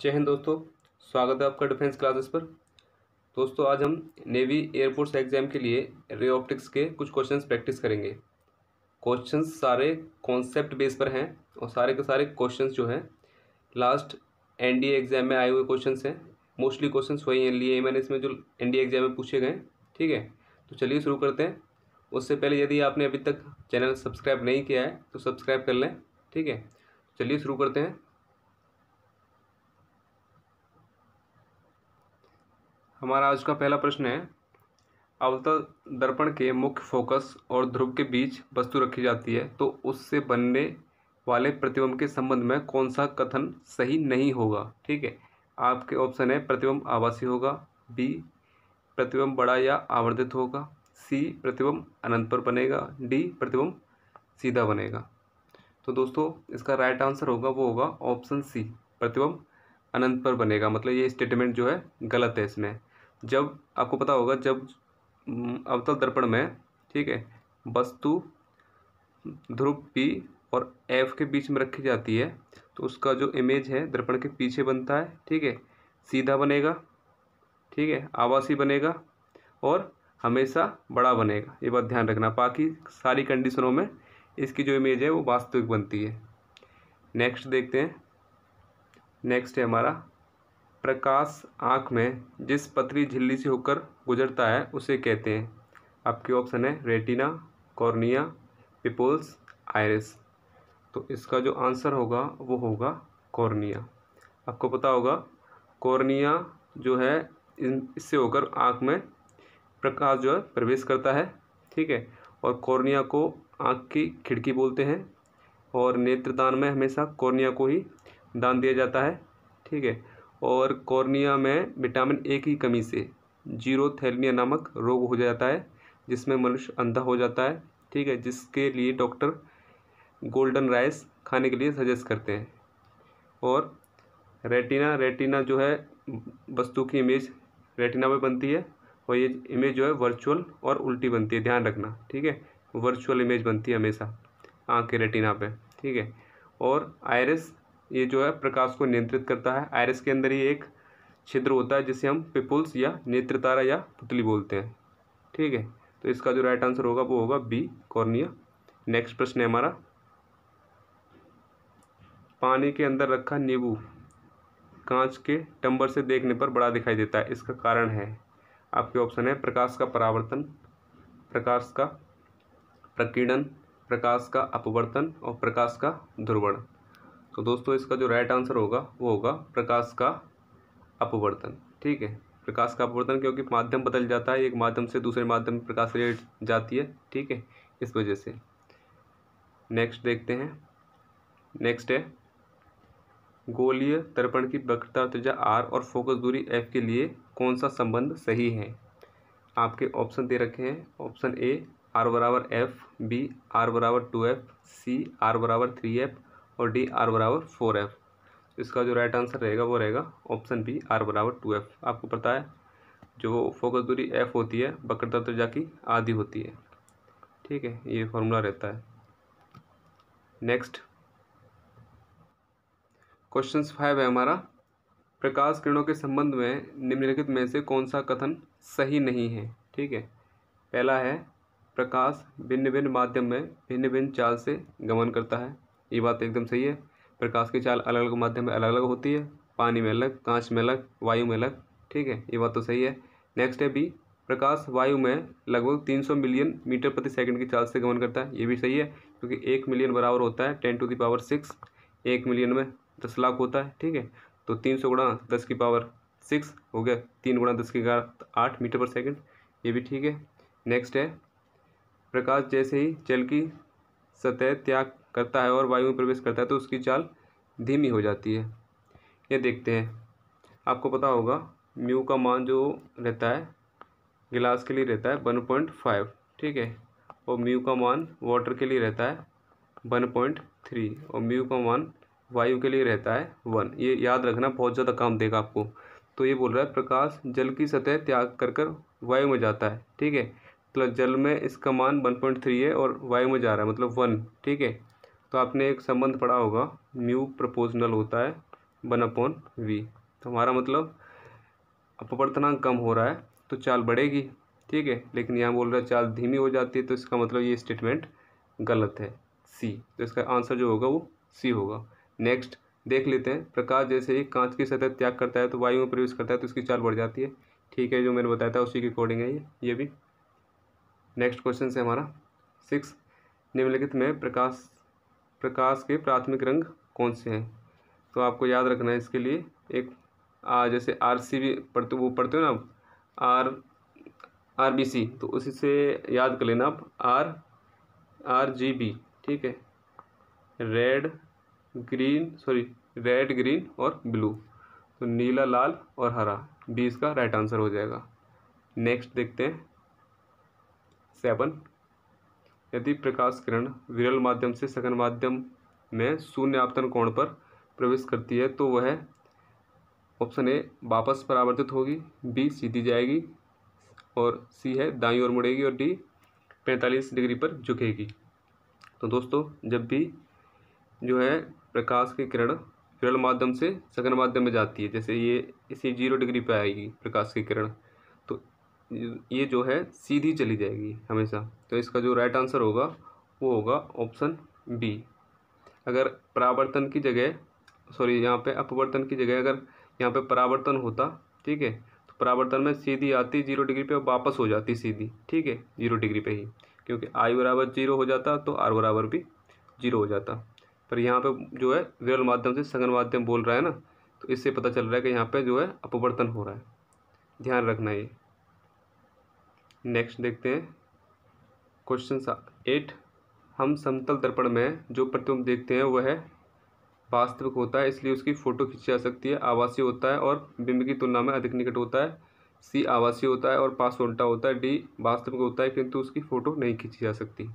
जय हिंद दोस्तों स्वागत है आपका डिफेंस क्लासेस पर दोस्तों आज हम नेवी एयरफोर्स एग्जाम के लिए रे ऑप्टिक्स के कुछ क्वेश्चंस प्रैक्टिस करेंगे क्वेश्चंस सारे कॉन्सेप्ट बेस पर हैं और सारे के सारे क्वेश्चंस जो हैं लास्ट एनडीए एग्जाम में आए हुए क्वेश्चंस हैं मोस्टली क्वेश्चन वही हैं लिए मैंने इसमें जो एन एग्जाम में पूछे गए ठीक है तो चलिए शुरू करते हैं उससे पहले यदि आपने अभी तक चैनल सब्सक्राइब नहीं किया है तो सब्सक्राइब कर लें ठीक है चलिए शुरू करते हैं हमारा आज का पहला प्रश्न है अवतल दर्पण के मुख्य फोकस और ध्रुव के बीच वस्तु रखी जाती है तो उससे बनने वाले प्रतिबंब के संबंध में कौन सा कथन सही नहीं होगा ठीक है आपके ऑप्शन है प्रतिबंब आवासीय होगा बी प्रतिबंब बड़ा या आवर्धित होगा सी प्रतिबंब अनंत पर बनेगा डी प्रतिबंब सीधा बनेगा तो दोस्तों इसका राइट आंसर होगा वो होगा ऑप्शन सी प्रतिबंब अनंत पर बनेगा मतलब ये स्टेटमेंट जो है गलत है इसमें जब आपको पता होगा जब अवतल दर्पण में ठीक है वस्तु ध्रुव पी और एफ के बीच में रखी जाती है तो उसका जो इमेज है दर्पण के पीछे बनता है ठीक है सीधा बनेगा ठीक है आवासी बनेगा और हमेशा बड़ा बनेगा ये बात ध्यान रखना बाकी सारी कंडीशनों में इसकी जो इमेज है वो वास्तविक बनती है नेक्स्ट देखते हैं नेक्स्ट है हमारा प्रकाश आँख में जिस पतली झिल्ली से होकर गुजरता है उसे कहते हैं आपके ऑप्शन है रेटिना कॉर्निया पिपोल्स आयरस तो इसका जो आंसर होगा वो होगा कॉर्निया आपको पता होगा कॉर्निया जो है इन इससे होकर आँख में प्रकाश जो है प्रवेश करता है ठीक है और कॉर्निया को आँख की खिड़की बोलते हैं और नेत्रदान में हमेशा कॉर्निया को ही दान दिया जाता है ठीक है और कॉर्निया में विटामिन ए की कमी से थैलमिया नामक रोग हो जाता है जिसमें मनुष्य अंधा हो जाता है ठीक है जिसके लिए डॉक्टर गोल्डन राइस खाने के लिए सजेस्ट करते हैं और रेटिना रेटिना जो है वस्तु की इमेज रेटिना में बनती है और ये इमेज जो है वर्चुअल और उल्टी बनती है ध्यान रखना ठीक है वर्चुअल इमेज बनती है हमेशा आँख के रेटिना पे ठीक है और आयरस ये जो है प्रकाश को नियंत्रित करता है आयरस के अंदर ही एक छिद्र होता है जिसे हम पिपुल्स या नेत्र तारा या पुतली बोलते हैं ठीक है तो इसका जो राइट आंसर होगा वो होगा बी कॉर्निया नेक्स्ट प्रश्न है हमारा पानी के अंदर रखा नींबू कांच के टंबर से देखने पर बड़ा दिखाई देता है इसका कारण है आपके ऑप्शन है प्रकाश का परावर्तन प्रकाश का प्रकीर्णन प्रकाश का अपवर्तन और प्रकाश का ध्रुवण तो दोस्तों इसका जो राइट आंसर होगा वो होगा प्रकाश का अपवर्तन ठीक है प्रकाश का अपवर्तन क्योंकि माध्यम बदल जाता है एक माध्यम से दूसरे माध्यम में प्रकाश रेट जाती है ठीक है इस वजह से नेक्स्ट देखते हैं नेक्स्ट है गोलीय तर्पण की वक्रता त्रिजा आर और फोकस दूरी एफ के लिए कौन सा संबंध सही है आपके ऑप्शन दे रखे हैं ऑप्शन ए आर बराबर एफ बी आर बराबर टू एफ सी आर बराबर थ्री एफ और डी आर बराबर फोर एफ तो इसका जो राइट आंसर रहेगा वो रहेगा ऑप्शन बी आर बराबर टू एफ आपको पता है जो फोकस दूरी एफ होती है बकड़ता त्रिजा की आधी होती है ठीक है ये फॉर्मूला रहता है नेक्स्ट क्वेश्चन फाइव है हमारा प्रकाश किरणों के संबंध में निम्नलिखित में से कौन सा कथन सही नहीं है ठीक है पहला है प्रकाश भिन्न भिन्न माध्यम में भिन्न भिन्न चाल से गमन करता है ये बात एकदम सही है प्रकाश की चाल अलग अलग माध्यम में अलग अलग होती है पानी में अलग कांच में अलग वायु में अलग ठीक है ये बात तो सही है नेक्स्ट है बी प्रकाश वायु में लगभग तीन सौ मिलियन मीटर प्रति सेकंड की चाल से गमन करता है ये भी सही है क्योंकि एक मिलियन बराबर होता है ten to the power six एक मिलियन में दस लाख होता है ठीक है तो तीन सौ गुणा दस की पावर सिक्स हो गया तीन गुणा दस की आठ मीटर पर सेकंड ये भी ठीक है नेक्स्ट है प्रकाश जैसे ही जल की सतह त्याग करता है और वायु में प्रवेश करता है तो उसकी चाल धीमी हो जाती है ये देखते हैं आपको पता होगा म्यू का मान जो रहता है गिलास के लिए रहता है वन पॉइंट फाइव ठीक है और म्यू का मान वाटर के लिए रहता है वन पॉइंट थ्री और म्यू का मान वायु के लिए रहता है वन ये याद रखना बहुत ज़्यादा काम देगा आपको तो ये बोल रहा है प्रकाश जल की सतह त्याग कर कर वायु में जाता है ठीक है मतलब जल में इसका मान वन पॉइंट थ्री है और वायु में जा रहा है मतलब वन ठीक है तो आपने एक संबंध पढ़ा होगा म्यू प्रपोजनल होता है वन अपॉन वी तो हमारा मतलब अपवर्तनांक कम हो रहा है तो चाल बढ़ेगी ठीक है लेकिन यहाँ बोल रहा है चाल धीमी हो जाती है तो इसका मतलब ये स्टेटमेंट गलत है सी तो इसका आंसर जो होगा वो सी होगा नेक्स्ट देख लेते हैं प्रकाश जैसे ही कांच की सतह त्याग करता है तो वायु में प्रवेश करता है तो उसकी चाल बढ़ जाती है ठीक है जो मैंने बताया था उसी के अकॉर्डिंग है ये ये भी नेक्स्ट क्वेश्चन से हमारा सिक्स निम्नलिखित में प्रकाश प्रकाश के प्राथमिक रंग कौन से हैं तो आपको याद रखना है इसके लिए एक आ, जैसे आर सी बी पढ़ते वो पढ़ते हो ना आप आर आर बी सी तो उसी से याद कर लेना आप आर आर जी बी ठीक है red green sorry red green और ब्लू तो नीला लाल और हरा बी इसका राइट आंसर हो जाएगा नेक्स्ट देखते हैं सेवन यदि प्रकाश किरण विरल माध्यम से सघन माध्यम में शून्य आपतन कोण पर प्रवेश करती है तो वह ऑप्शन ए वापस परावर्तित होगी बी सीधी जाएगी और सी है दाई ओर मुड़ेगी और डी पैंतालीस डिग्री पर झुकेगी तो दोस्तों जब भी जो है प्रकाश की किरण विरल माध्यम से सघन माध्यम में जाती है जैसे ये इसी जीरो डिग्री पर आएगी प्रकाश की किरण ये जो है सीधी चली जाएगी हमेशा तो इसका जो राइट आंसर होगा वो होगा ऑप्शन बी अगर परावर्तन की जगह सॉरी यहाँ पे अपवर्तन की जगह अगर यहाँ पे परावर्तन होता ठीक है तो परावर्तन में सीधी आती जीरो डिग्री पे और वापस हो जाती सीधी ठीक है जीरो डिग्री पे ही क्योंकि आई बराबर जीरो हो जाता तो आर बराबर भी जीरो हो जाता पर यहाँ पे जो है विरल माध्यम से सघन माध्यम बोल रहा है ना तो इससे पता चल रहा है कि यहाँ पर जो है अपवर्तन हो रहा है ध्यान रखना ये नेक्स्ट देखते हैं क्वेश्चन एट हम समतल दर्पण में जो प्रतिबिंब देखते हैं वह है वास्तविक होता है इसलिए उसकी फ़ोटो खींची जा सकती है आवासीय होता है और बिंब की तुलना में अधिक निकट होता है सी आवासीय होता है और पास उल्टा होता है डी वास्तविक होता है किंतु उसकी फ़ोटो नहीं खींची जा सकती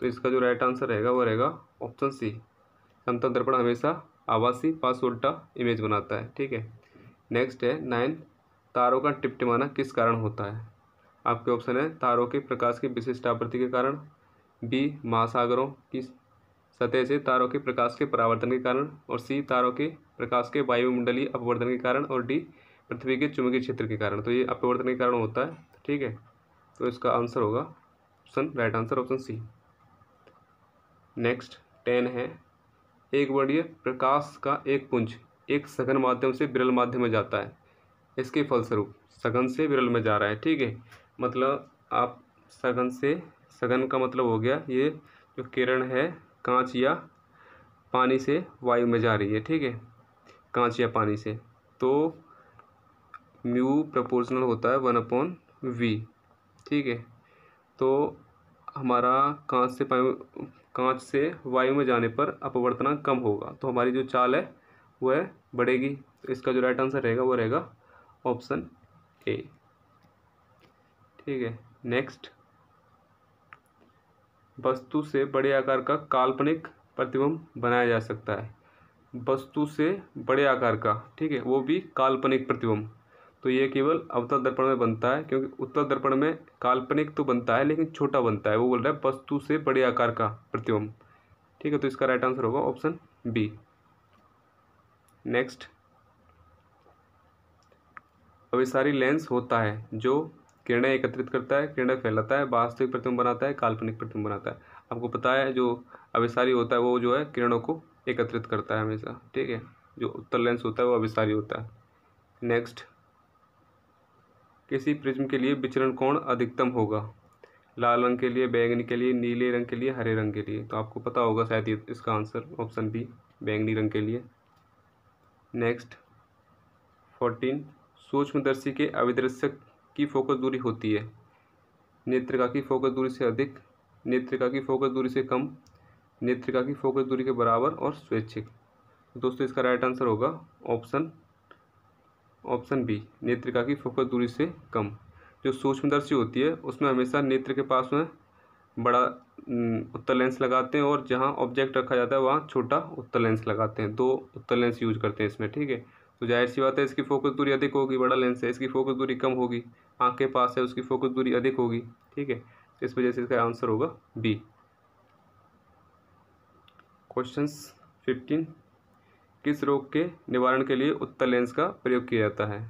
तो इसका जो राइट आंसर रहेगा वो रहेगा ऑप्शन सी समतल दर्पण हमेशा आवासीय पास उल्टा इमेज बनाता है ठीक है नेक्स्ट है नाइन तारों का टिपटिमाना किस कारण होता है आपके ऑप्शन है तारों के प्रकाश की विशिष्ट आवृत्ति के कारण बी महासागरों की सतह से तारों के प्रकाश के परावर्तन के कारण और सी तारों के प्रकाश के वायुमंडलीय अपवर्तन के कारण और डी पृथ्वी के चुंबकीय क्षेत्र के कारण तो ये अपवर्तन के कारण होता है ठीक है तो इसका आंसर होगा option right answer option C next ten है एक वर्णीय प्रकाश का एक पुंज एक सघन माध्यम से विरल माध्यम में जाता है इसके फलस्वरूप सघन से विरल में जा रहा है ठीक है मतलब आप सघन से सघन का मतलब हो गया ये जो किरण है कांच या पानी से वायु में जा रही है ठीक है कांच या पानी से तो म्यू प्रोपोर्शनल होता है वन अपॉन वी ठीक है तो हमारा कांच से कांच से वायु में जाने पर अपवर्तना कम होगा तो हमारी जो चाल है वह बढ़ेगी तो इसका जो राइट आंसर रहेगा वो रहेगा ऑप्शन ए ठीक है नेक्स्ट वस्तु से बड़े आकार का काल्पनिक प्रतिबिंब बनाया जा सकता है वस्तु से बड़े आकार का ठीक है वो भी काल्पनिक प्रतिबिंब तो ये केवल अवतल दर्पण में बनता है क्योंकि उत्तर दर्पण में काल्पनिक तो बनता है लेकिन छोटा बनता है वो बोल रहा है वस्तु से बड़े आकार का प्रतिबिंब ठीक है तो इसका राइट आंसर होगा ऑप्शन बी नेक्स्ट अविसारी लेंस होता है जो किरणें एकत्रित करता है किरणें फैलाता है वास्तविक प्रतिबिंब बनाता है काल्पनिक प्रतिम्ब बनाता है आपको पता है जो अभिसारी होता है वो जो है किरणों को एकत्रित करता है हमेशा ठीक है जो उत्तर लेंस होता है वो अभिसारी होता है नेक्स्ट किसी प्रिज्म के लिए विचरण कोण अधिकतम होगा लाल रंग के लिए बैंगनी के लिए नीले रंग के लिए हरे रंग के लिए तो आपको पता होगा शायद ये इसका आंसर ऑप्शन बी बैंगनी रंग के लिए नेक्स्ट फोर्टीन सूक्ष्मदर्शी के अविदृश्यक की फोकस दूरी होती है नेत्रिका की फोकस दूरी से अधिक नेत्रिका की फोकस दूरी से कम नेत्रिका की फोकस दूरी के बराबर और स्वैच्छिक दोस्तों इसका राइट आंसर होगा ऑप्शन ऑप्शन बी नेत्रिका की फोकस दूरी से कम जो सूक्ष्मदर्शी होती है उसमें हमेशा नेत्र के पास में बड़ा उत्तर लेंस लगाते हैं और जहाँ ऑब्जेक्ट रखा जाता है वहाँ छोटा उत्तर लेंस लगाते हैं दो उत्तर लेंस यूज करते हैं इसमें ठीक है तो जाहिर सी बात है इसकी फोकस दूरी अधिक होगी बड़ा लेंस है इसकी फोकस दूरी कम होगी आँख के पास है उसकी फोकस दूरी अधिक होगी ठीक है इस वजह से इसका आंसर होगा बी क्वेश्चन फिफ्टीन किस रोग के निवारण के लिए उत्तर लेंस का प्रयोग किया जाता है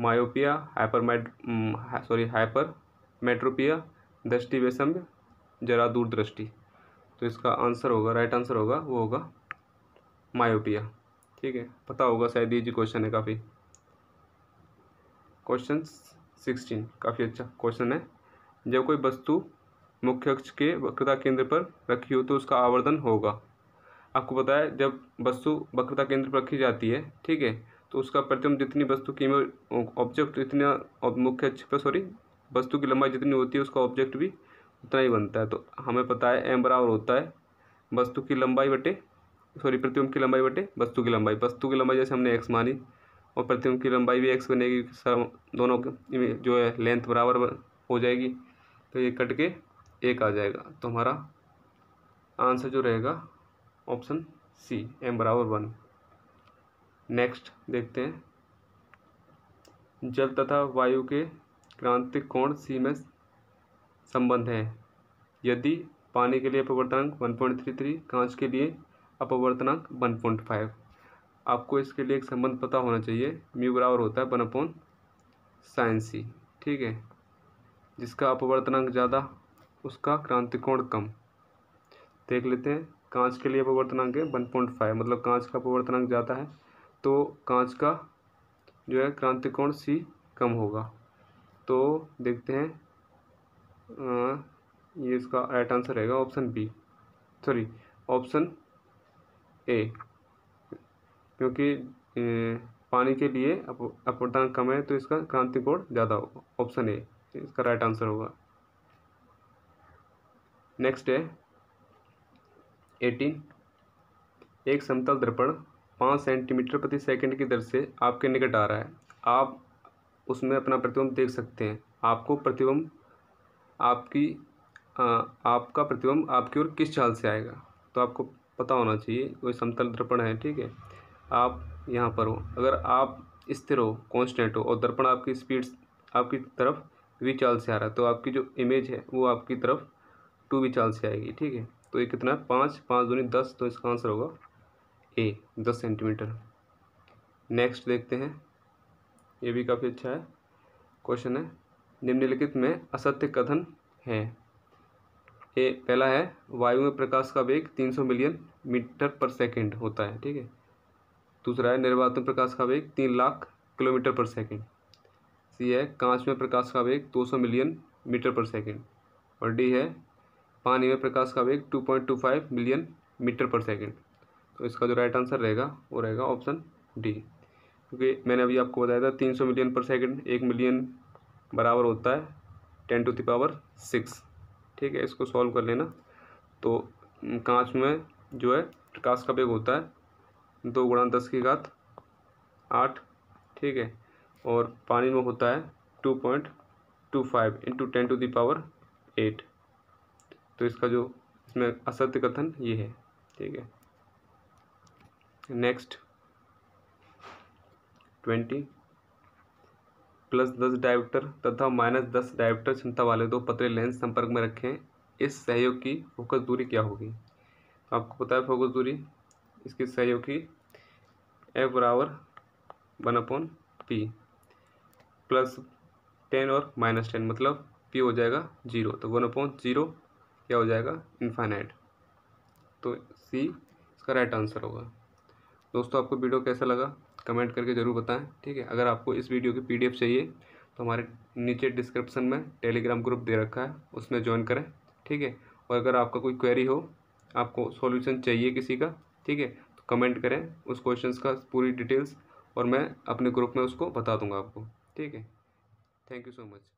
myopia hyper sorry hypermetropia दृष्टि वैसम्य जरा दूरदृष्टि तो इसका आंसर होगा राइट आंसर होगा वो होगा मायोपिया ठीक है पता होगा शायद ये जी क्वेश्चन है काफ़ी क्वेश्चन सिक्सटीन काफ़ी अच्छा क्वेश्चन है जब कोई वस्तु मुख्य अक्ष के वक्रता केंद्र पर रखी हो तो उसका आवर्धन होगा आपको पता है जब वस्तु वक्रता केंद्र पर रखी जाती है ठीक है तो उसका प्रतिम जितनी वस्तु की ऑब्जेक्ट जितना मुख्य अक्ष पर सॉरी वस्तु की लंबाई जितनी होती है उसका ऑब्जेक्ट भी उतना ही बनता है तो हमें पता है एम बराबर होता है वस्तु की लंबाई बटे सॉरी प्रतिबिंब की लंबाई बटे वस्तु की लंबाई वस्तु की लंबाई जैसे हमने एक्स मानी और प्रतिबिंब की लंबाई भी एक्स बनेगी दोनों जो है लेंथ बराबर हो जाएगी तो ये कट के एक आ जाएगा तो हमारा आंसर जो रहेगा ऑप्शन सी एम बराबर वन नेक्स्ट देखते हैं जल तथा वायु के क्रांतिक कोण सी में संबंध है यदि पानी के लिए अपवर्तनांक वन पॉइंट थ्री थ्री कांच के लिए अपवर्तनांक वन पॉइंट फाइव आपको इसके लिए एक संबंध पता होना चाहिए म्यू बराबर होता है वन अपॉन साइन सी ठीक है जिसका अपवर्तनांक ज़्यादा उसका क्रांतिकोण कम देख लेते हैं कांच के लिए अपवर्तनांक है वन पॉइंट फाइव मतलब कांच का अपवर्तनांक ज़्यादा है तो कांच का जो है क्रांतिकोण सी कम होगा तो देखते हैं आ, ये इसका राइट आंसर रहेगा option B sorry option A क्योंकि पानी के लिए अपवर्तन कम है तो इसका क्रांति कोण ज़्यादा होगा ऑप्शन ए इसका राइट आंसर होगा नेक्स्ट है एटीन एक समतल दर्पण पाँच सेंटीमीटर प्रति सेकंड की दर से आपके निकट आ रहा है आप उसमें अपना प्रतिबंब देख सकते हैं आपको प्रतिबंब आपकी आ, आपका प्रतिबंब आपकी ओर किस चाल से आएगा तो आपको पता होना चाहिए कोई समतल दर्पण है ठीक है आप यहाँ पर हो अगर आप स्थिर हो कॉन्स्टेंट हो और दर्पण आपकी स्पीड आपकी तरफ वी चाल से आ रहा है तो आपकी जो इमेज है वो आपकी तरफ टू वी चाल से आएगी ठीक है तो ये कितना है पाँच पाँच दूनी दस तो इसका आंसर होगा ए दस सेंटीमीटर नेक्स्ट देखते हैं ये भी काफ़ी अच्छा है क्वेश्चन है निम्नलिखित में असत्य कथन है ए पहला है वायु में प्रकाश का वेग 300 मिलियन मीटर पर सेकंड होता है ठीक है दूसरा है निर्वातन प्रकाश का वेग तीन लाख किलोमीटर पर सेकेंड सी है कांच में प्रकाश का वेग दो सौ मिलियन मीटर पर सेकेंड और डी है पानी में प्रकाश का वेग two point two five million metre पर सेकेंड तो इसका जो राइट आंसर रहेगा वो रहेगा ऑप्शन डी क्योंकि मैंने अभी आपको बताया था तीन सौ मिलियन पर सेकेंड एक मिलियन बराबर होता है ten to the power six ठीक है इसको सॉल्व कर लेना तो कांच में जो है प्रकाश का वेग होता है दो गुणा दस की घात आठ ठीक है और पानी में होता है two point two five into ten to the power eight तो इसका जो इसमें असत्य कथन ये है ठीक है नेक्स्ट ट्वेंटी प्लस दस डायवेक्टर तथा माइनस दस डायवेक्टर क्षमता वाले दो पतले लेंस संपर्क में रखें इस सहयोग की फोकस दूरी क्या होगी आपको पता है फोकस दूरी इसके सहयोगी ए बराबर one upon P plus ten और माइनस टेन मतलब पी हो जाएगा जीरो तो वन अपॉन जीरो क्या हो जाएगा इन्फाइनाइट तो सी इसका राइट आंसर होगा दोस्तों आपको वीडियो कैसा लगा कमेंट करके ज़रूर बताएं ठीक है अगर आपको इस वीडियो की पीडीएफ चाहिए तो हमारे नीचे डिस्क्रिप्शन में टेलीग्राम ग्रुप दे रखा है उसमें ज्वाइन करें ठीक है और अगर आपका कोई क्वेरी हो आपको सॉल्यूशन चाहिए किसी का ठीक है तो कमेंट करें उस क्वेश्चन का पूरी डिटेल्स और मैं अपने ग्रुप में उसको बता दूंगा आपको ठीक है थैंक यू सो मच